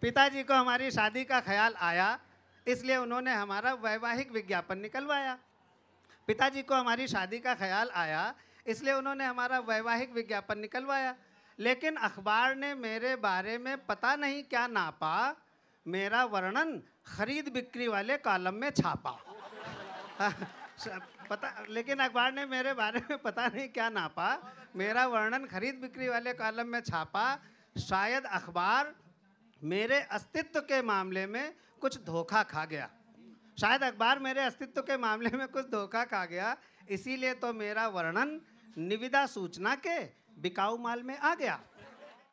पिताजी को हमारी शादी का ख्याल आया इसलिए उन्होंने हमारा वैवाहिक विज्ञापन निकलवाया पिताजी को हमारी शादी का ख्याल आया इसलिए उन्होंने हमारा वैवाहिक विज्ञापन निकलवाया लेकिन अखबार ने मेरे बारे में पता नहीं क्या नापा मेरा वर्णन खरीद बिक्री वाले कॉलम में छापा पता लेकिन अखबार ने मेरे बारे में पता नहीं क्या नापा मेरा वर्णन खरीद बिक्री वाले कॉलम में छापा शायद अखबार मेरे अस्तित्व के मामले में कुछ धोखा खा गया शायद अखबार मेरे अस्तित्व के मामले में कुछ धोखा खा गया इसीलिए तो मेरा वर्णन निविदा सूचना के बिकाऊ माल में आ गया